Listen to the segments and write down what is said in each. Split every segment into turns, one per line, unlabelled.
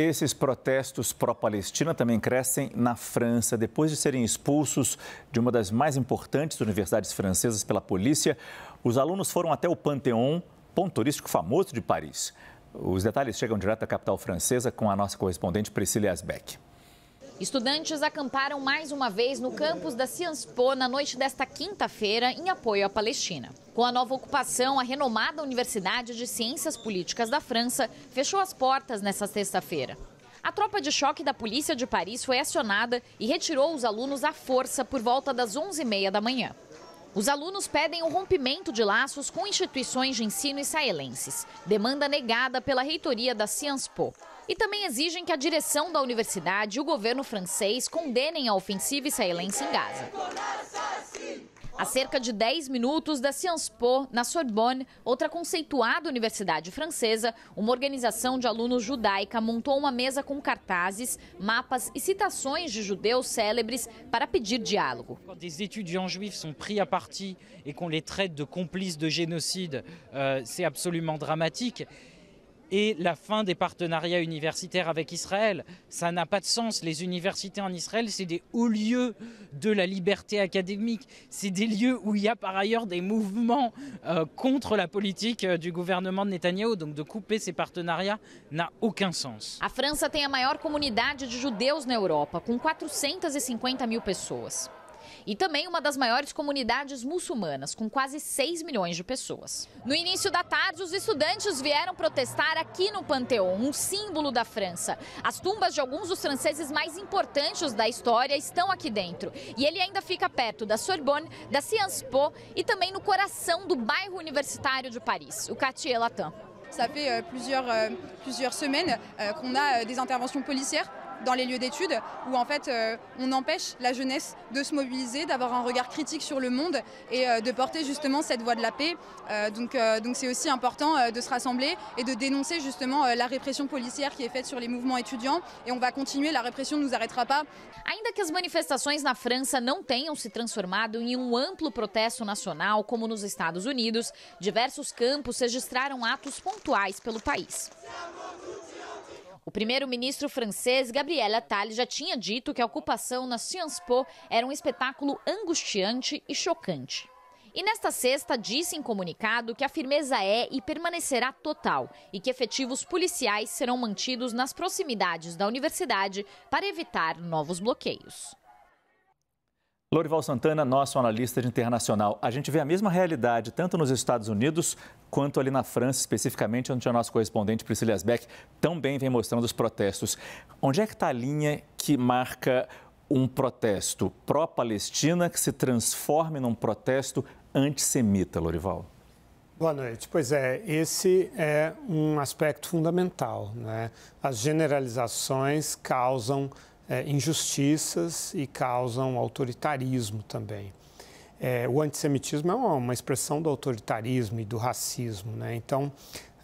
Esses protestos pró-Palestina também crescem na França. Depois de serem expulsos de uma das mais importantes universidades francesas pela polícia, os alunos foram até o Pantheon, ponto turístico famoso de Paris. Os detalhes chegam direto à capital francesa com a nossa correspondente Priscila Asbeck.
Estudantes acamparam mais uma vez no campus da Sciences Po na noite desta quinta-feira em apoio à Palestina. Com a nova ocupação, a renomada Universidade de Ciências Políticas da França fechou as portas nesta sexta-feira. A tropa de choque da polícia de Paris foi acionada e retirou os alunos à força por volta das 11h30 da manhã. Os alunos pedem o rompimento de laços com instituições de ensino israelenses, demanda negada pela reitoria da Sciences Po. E também exigem que a direção da universidade e o governo francês condenem a ofensiva israelense em Gaza. A cerca de 10 minutos da Sciences Po, na Sorbonne, outra conceituada universidade francesa, uma organização de alunos judaica montou uma mesa com cartazes, mapas e citações de judeus célebres para pedir diálogo. Quando des étudiants juifs sont pris à partie e qu'on les traite de complices de génocide, É euh, absolutamente dramático. et la fin des partenariats universitaires avec Israël. Ça n'a pas de sens. Les universités en Israël, c'est des hauts lieux de la liberté académique. C'est des lieux où il y a par ailleurs des mouvements euh, contre la politique euh, du gouvernement de Netanyahou. Donc de couper ces partenariats n'a aucun sens. A la plus a communauté de juifs na Europa, avec 450 000 personnes. e também uma das maiores comunidades muçulmanas, com quase 6 milhões de pessoas. No início da tarde, os estudantes vieram protestar aqui no Panteão, um símbolo da França. As tumbas de alguns dos franceses mais importantes da história estão aqui dentro. E ele ainda fica perto da Sorbonne, da Sciences Po e também no coração do bairro universitário de Paris, o Quartier Latin. Ça fait euh, plusieurs, euh, plusieurs semaines euh, qu'on a des interventions policières dans les lieux d'études, où en fait euh, on empêche la jeunesse de se mobiliser, d'avoir un regard critique sur le monde et euh, de porter justement cette voie de la paix. Euh, donc donc c'est aussi important de se rassembler et de dénoncer justement la répression policière qui est faite sur les mouvements étudiants. Et on va continuer, la répression ne nous arrêtera pas. Ainda que as manifestações na França não tenham se transformado em um amplo protesto nacional como nos Estados Unidos, diversos campos registraram atos pontuais pelo país. O primeiro-ministro francês Gabriel Attal já tinha dito que a ocupação na Sciences Po era um espetáculo angustiante e chocante. E nesta sexta disse em comunicado que a firmeza é e permanecerá total e que efetivos policiais serão mantidos nas proximidades da universidade para evitar novos bloqueios.
Lorival Santana, nosso analista de internacional. A gente vê a mesma realidade tanto nos Estados Unidos quanto ali na França, especificamente, onde a nossa correspondente Priscila Asbeck também vem mostrando os protestos. Onde é que está a linha que marca um protesto pró-Palestina que se transforme num protesto antissemita, Lorival?
Boa noite. Pois é, esse é um aspecto fundamental. Né? As generalizações causam é, injustiças e causam autoritarismo também. É, o antissemitismo é uma, uma, expressão do autoritarismo e do racismo. Né? Então,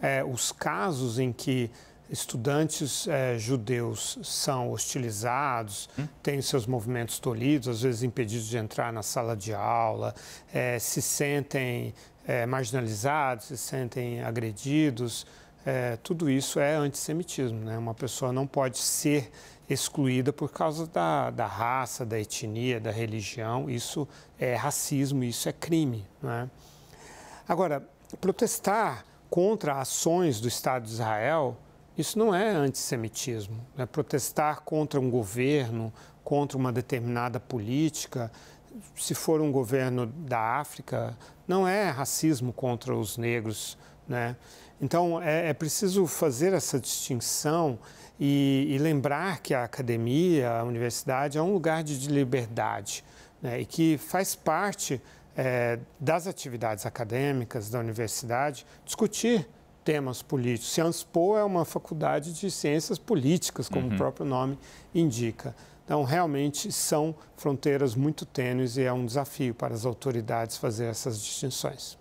é, os casos em que estudantes é, judeus são hostilizados, hum? têm seus movimentos tolhidos, às vezes impedidos de entrar na sala de aula, é, se sentem é, marginalizados, se sentem agredidos é, tudo isso é antissemitismo. Né? Uma pessoa não pode ser excluída por causa da, da raça, da etnia, da religião. Isso é racismo, isso é crime. Né? Agora, protestar contra ações do Estado de Israel, isso não é antissemitismo. Né? Protestar contra um governo, contra uma determinada política, se for um governo da África, não é racismo contra os negros, né? Então, é, é preciso fazer essa distinção e, e, lembrar que a academia, a universidade, é um lugar de liberdade né, e que faz parte é, das atividades acadêmicas da universidade discutir temas políticos. Sciences Po é uma faculdade de ciências políticas, como uhum. o próprio nome indica. Então, realmente são fronteiras muito tênues e é um desafio para as autoridades fazer essas distinções.